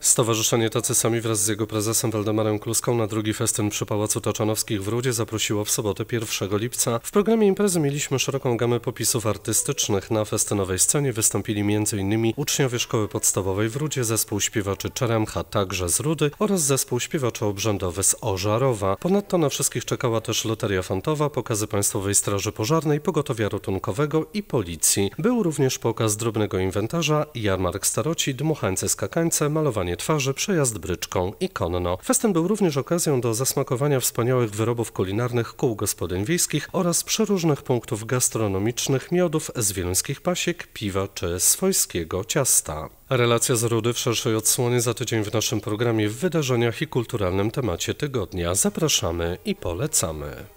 Stowarzyszenie Tacy Sami wraz z jego prezesem Waldemarem Kluską na drugi festyn przy Pałacu Toczanowskich w Rudzie zaprosiło w sobotę 1 lipca. W programie imprezy mieliśmy szeroką gamę popisów artystycznych. Na festynowej scenie wystąpili m.in. uczniowie Szkoły Podstawowej w Rudzie, zespół śpiewaczy Czeremcha także z Rudy oraz zespół śpiewaczy obrzędowy z Ożarowa. Ponadto na wszystkich czekała też loteria fantowa, pokazy Państwowej Straży Pożarnej, Pogotowia Ratunkowego i Policji. Był również pokaz drobnego inwentarza, jarmark staroci, dmuchańce skakańce, malowanie malowanie twarzy, przejazd bryczką i konno. Festyn był również okazją do zasmakowania wspaniałych wyrobów kulinarnych kół gospodyń wiejskich oraz przeróżnych punktów gastronomicznych, miodów z wieluńskich pasiek, piwa czy swojskiego ciasta. Relacja z Rudy w szerszej odsłonie za tydzień w naszym programie w wydarzeniach i kulturalnym temacie tygodnia. Zapraszamy i polecamy.